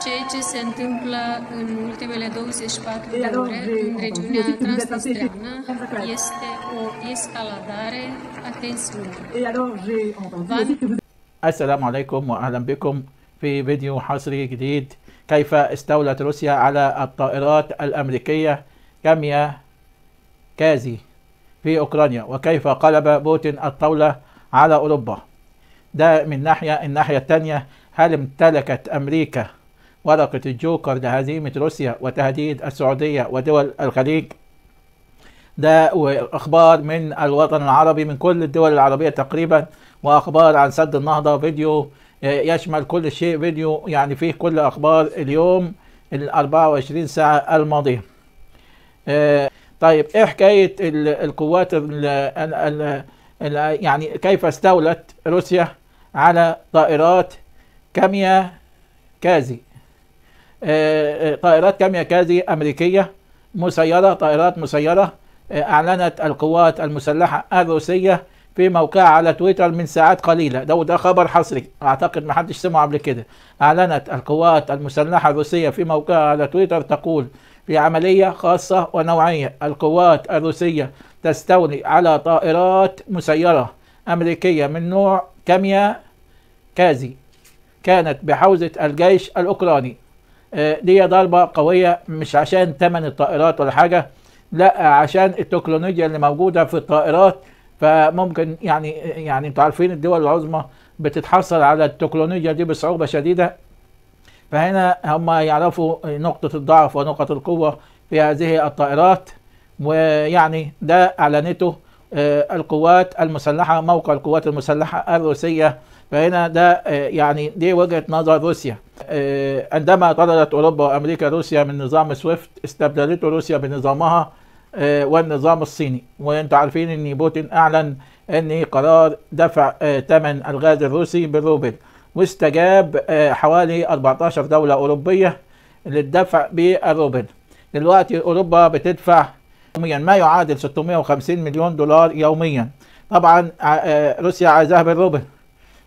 Ceea ce se întâmplă în ultimele 24 e de ore în e regiunea transnistreană este o escaladare a tensiunilor. السلام عليكم واهلا بكم في فيديو حصري جديد كيف استولت روسيا على الطائرات الامريكيه كاميا كازي في اوكرانيا وكيف قلب بوتين الطاوله على اوروبا ده من ناحيه الناحيه الثانيه هل امتلكت أمريكا ورقة الجوكر لهزيمة روسيا وتهديد السعودية ودول الخليج ده وأخبار من الوطن العربي من كل الدول العربية تقريبا وأخبار عن سد النهضة فيديو آه، يشمل كل شيء فيديو يعني فيه كل أخبار اليوم ال 24 ساعة الماضية آه، طيب ايه حكاية القوات الـ الـ الـ يعني كيف استولت روسيا على طائرات كاميا كازي آه، آه، طائرات كاميا كازي أمريكية مسيرة طائرات مسيرة آه، أعلنت القوات المسلحة الروسية في موقعها على تويتر من ساعات قليلة ده ده خبر حصري أعتقد ما حدش سمعه قبل كده أعلنت القوات المسلحة الروسية في موقعها على تويتر تقول في عملية خاصة ونوعية القوات الروسية تستولي على طائرات مسيرة أمريكية من نوع كاميا كازي كانت بحوزة الجيش الأوكراني آه، دي ضربة قوية مش عشان تمن الطائرات ولا حاجة لا عشان التكنولوجيا اللي موجودة في الطائرات فممكن يعني يعني انتوا عارفين الدول العظمى بتتحصل على التكنولوجيا دي بصعوبة شديدة فهنا هم يعرفوا نقطة الضعف ونقطة القوة في هذه الطائرات ويعني ده أعلنته آه، القوات المسلحه موقع القوات المسلحه الروسيه فهنا ده آه، يعني دي وجهه نظر روسيا آه، عندما طردت اوروبا وامريكا روسيا من نظام سويفت استبدلته روسيا بنظامها والنظام الصيني وانتم عارفين ان بوتين اعلن ان قرار دفع ثمن الغاز الروسي بالروبل واستجاب حوالي 14 دوله اوروبيه للدفع بالروبل دلوقتي اوروبا بتدفع يوميا ما يعادل 650 مليون دولار يوميا طبعا آه، آه، روسيا عايزاها بالروبل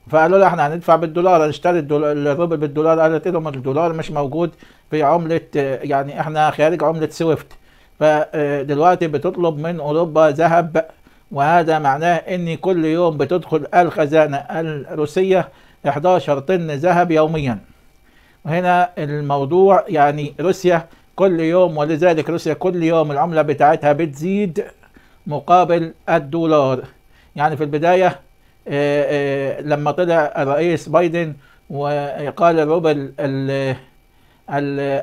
فقالوا لها احنا هندفع بالدولار هنشتري الروبل بالدولار قالت لهم الدولار مش موجود في عمله آه، يعني احنا خارج عمله سويفت فدلوقتي بتطلب من اوروبا ذهب وهذا معناه ان كل يوم بتدخل الخزانه الروسيه 11 طن ذهب يوميا وهنا الموضوع يعني روسيا كل يوم ولذلك روسيا كل يوم العملة بتاعتها بتزيد مقابل الدولار يعني في البداية آه، آه، لما طلع الرئيس بايدن وقال الروبل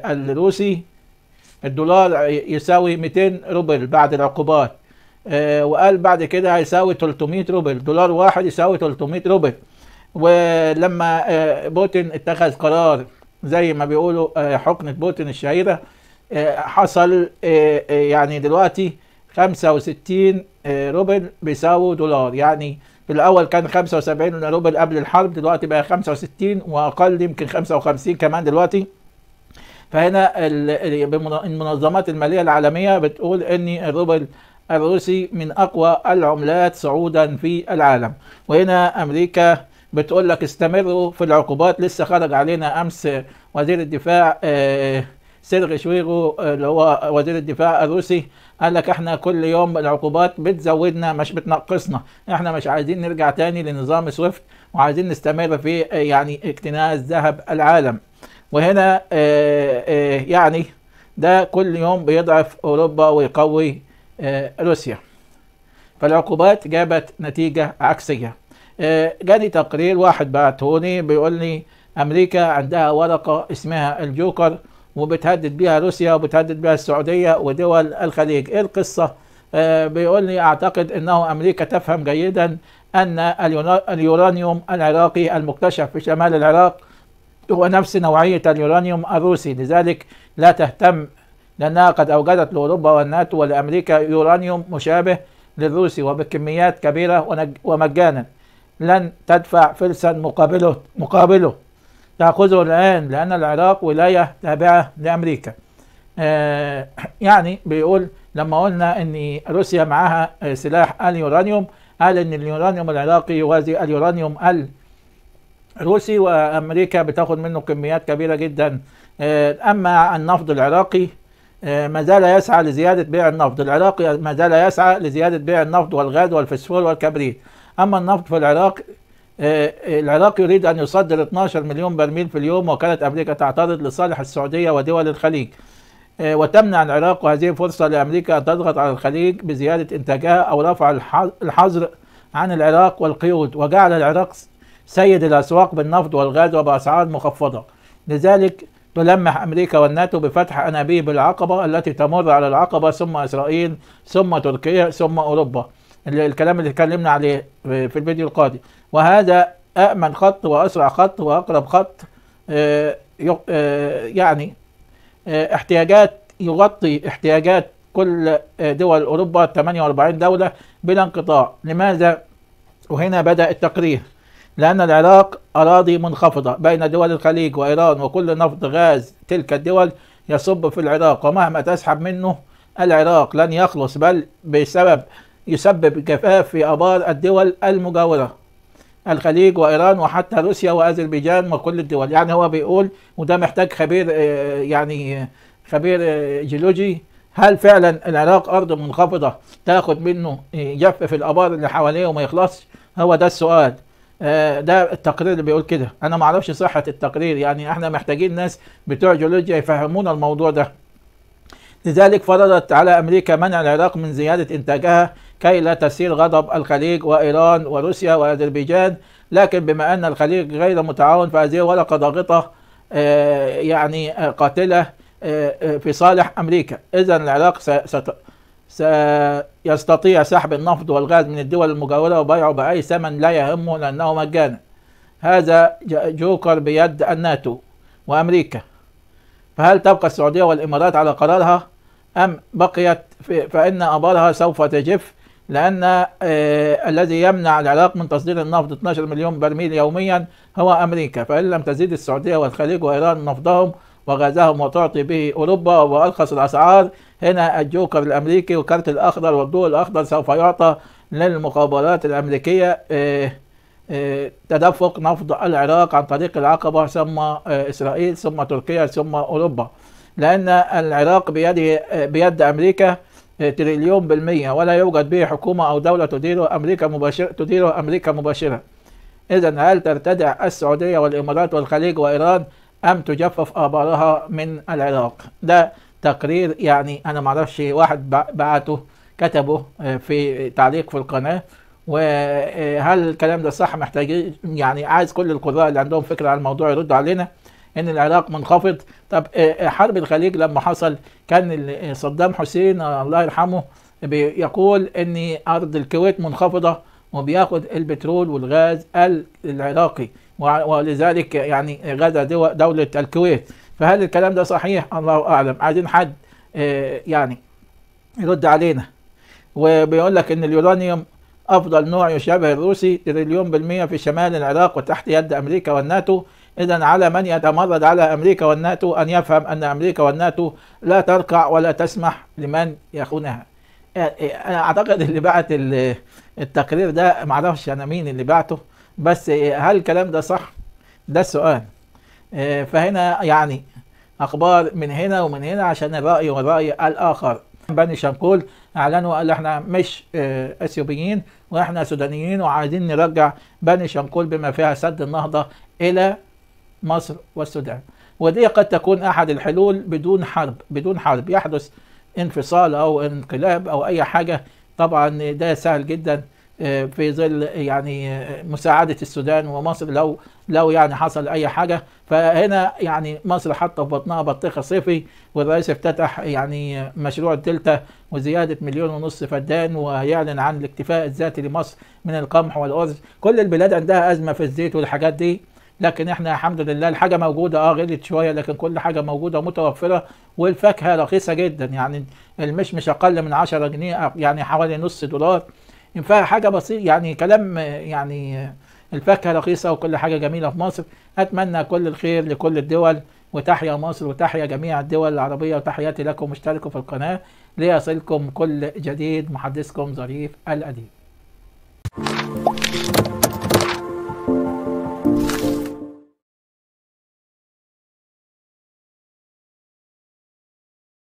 الروسي الدولار يساوي 200 روبل بعد العقوبات آه، وقال بعد كده هيساوي 300 روبل دولار واحد يساوي 300 روبل ولما بوتين اتخذ قرار زي ما بيقولوا حقنة بوتين الشهيرة حصل آه، آه، يعني دلوقتي 65 آه، روبل بيساووا دولار يعني في الاول كان 75 روبل قبل الحرب دلوقتي بقى 65 واقل يمكن 55 كمان دلوقتي فهنا المنظمات الماليه العالميه بتقول ان الروبل الروسي من اقوى العملات صعودا في العالم وهنا امريكا بتقول لك استمروا في العقوبات لسه خرج علينا امس وزير الدفاع سيرغي شويغو اللي هو وزير الدفاع الروسي قال لك احنا كل يوم العقوبات بتزودنا مش بتنقصنا احنا مش عايزين نرجع تاني لنظام سويفت وعايزين نستمر في يعني اكتناز ذهب العالم وهنا آه، آه، يعني ده كل يوم بيضعف اوروبا ويقوي آه، روسيا فالعقوبات جابت نتيجة عكسية جاني تقرير واحد بعتهوني بيقول لي أمريكا عندها ورقة اسمها الجوكر وبتهدد بها روسيا وبتهدد بها السعودية ودول الخليج إيه القصة بيقولني آه، بيقول لي أعتقد أنه أمريكا تفهم جيدا أن اليورانيوم العراقي المكتشف في شمال العراق هو نفس نوعية اليورانيوم الروسي لذلك لا تهتم لأنها قد أوجدت لأوروبا والناتو ولأمريكا يورانيوم مشابه للروسي وبكميات كبيرة ومجانا لن تدفع فلسا مقابله مقابله تأخذه الآن لأن العراق ولاية تابعة لأمريكا آه، يعني بيقول لما قلنا ان روسيا معاها سلاح اليورانيوم قال ان اليورانيوم العراقي يوازي اليورانيوم الروسي وامريكا بتاخد منه كميات كبيره جدا آه، اما النفط العراقي آه، ما زال يسعى لزياده بيع النفط العراقي ما زال يسعى لزياده بيع النفط والغاز والفسفور والكبريت اما النفط في العراق آه، العراق يريد أن يصدر 12 مليون برميل في اليوم وكانت أمريكا تعترض لصالح السعودية ودول الخليج آه، وتمنع العراق هذه الفرصة لأمريكا أن تضغط على الخليج بزيادة إنتاجها أو رفع الحظر عن العراق والقيود وجعل العراق سيد الأسواق بالنفط والغاز وبأسعار مخفضة لذلك تلمح أمريكا والناتو بفتح أنابيب العقبة التي تمر على العقبة ثم إسرائيل ثم تركيا ثم أوروبا الكلام اللي اتكلمنا عليه في الفيديو القادم وهذا أأمن خط وأسرع خط وأقرب خط آه، آه، يعني آه، احتياجات يغطي احتياجات كل دول أوروبا 48 دولة بلا انقطاع لماذا؟ وهنا بدأ التقرير لأن العراق أراضي منخفضة بين دول الخليج وإيران وكل نفط غاز تلك الدول يصب في العراق ومهما تسحب منه العراق لن يخلص بل بسبب يسبب جفاف في أبار الدول المجاورة الخليج وإيران وحتى روسيا وأذربيجان وكل الدول يعني هو بيقول وده محتاج خبير آه، يعني خبير آه، جيولوجي هل فعلا العراق أرض منخفضة تاخد منه آه، جف في الآبار اللي حواليه وما يخلصش هو ده السؤال ده التقرير اللي بيقول كده انا ما اعرفش صحه التقرير يعني احنا محتاجين ناس بتوع جيولوجيا يفهمونا الموضوع ده لذلك فرضت على امريكا منع العراق من زياده انتاجها كي لا تسير غضب الخليج وإيران وروسيا وأذربيجان لكن بما أن الخليج غير متعاون فهذه ورقة ضاغطة آه، يعني آه، قاتلة آه، في صالح أمريكا إذا العراق سيستطيع سحب النفط والغاز من الدول المجاورة وبيعه بأي ثمن لا يهمه لأنه مجانا هذا جوكر بيد الناتو وأمريكا فهل تبقى السعودية والإمارات على قرارها أم بقيت فإن أبارها سوف تجف لأن آه، الذي يمنع العراق من تصدير النفط 12 مليون برميل يوميا هو أمريكا فإن لم تزيد السعودية والخليج وإيران نفطهم وغازهم وتعطي به أوروبا وأرخص الأسعار هنا الجوكر الأمريكي وكارت الأخضر والضوء الأخضر سوف يعطى للمخابرات الأمريكية آه، آه، تدفق نفط العراق عن طريق العقبة ثم إسرائيل ثم تركيا ثم أوروبا لأن العراق بيده بيد أمريكا تريليون بالمية ولا يوجد به حكومة أو دولة تديره أمريكا مباشرة تديره أمريكا مباشرة إذا هل ترتدع السعودية والإمارات والخليج وإيران أم تجفف آبارها من العراق ده تقرير يعني أنا معرفش واحد بعته كتبه آه، في تعليق في القناة وهل آه، الكلام ده صح محتاجين يعني عايز كل القراء اللي عندهم فكرة عن الموضوع يردوا علينا ان العراق منخفض طب آه، آه، حرب الخليج لما حصل كان آه، صدام حسين الله يرحمه بيقول ان ارض الكويت منخفضه وبياخد البترول والغاز العراقي ولذلك يعني غزا دولة الكويت فهل الكلام ده صحيح الله أعلم عايزين حد يعني يرد علينا وبيقول لك ان اليورانيوم افضل نوع يشابه الروسي تريليون بالمية في شمال العراق وتحت يد امريكا والناتو إذا على من يتمرد على أمريكا والناتو أن يفهم أن أمريكا والناتو لا تركع ولا تسمح لمن يخونها أنا أعتقد اللي بعت التقرير ده معرفش أنا مين اللي بعته بس هل الكلام ده صح؟ ده السؤال فهنا يعني أخبار من هنا ومن هنا عشان الرأي والرأي الآخر بني شنقول اعلنوا قال احنا مش اثيوبيين واحنا سودانيين وعايزين نرجع بني شنقول بما فيها سد النهضه الى مصر والسودان ودي قد تكون أحد الحلول بدون حرب بدون حرب يحدث انفصال أو انقلاب أو أي حاجة طبعا ده سهل جدا آه، في ظل يعني آه، مساعدة السودان ومصر لو لو يعني حصل أي حاجة فهنا يعني مصر حاطة في بطنها بطيخة صيفي والرئيس افتتح يعني مشروع الدلتا وزيادة مليون ونص فدان ويعلن عن الاكتفاء الذاتي لمصر من القمح والأرز كل البلاد عندها أزمة في الزيت والحاجات دي لكن احنا الحمد لله الحاجه موجوده اه غلت شويه لكن كل حاجه موجوده ومتوفره والفاكهه رخيصه جدا يعني المشمش اقل من 10 جنيه يعني حوالي نص دولار ينفع حاجه بسيطه يعني كلام يعني الفاكهه رخيصه وكل حاجه جميله في مصر اتمنى كل الخير لكل الدول وتحيا مصر وتحيا جميع الدول العربيه وتحياتي لكم اشتركوا في القناه ليصلكم كل جديد محدثكم ظريف الاديب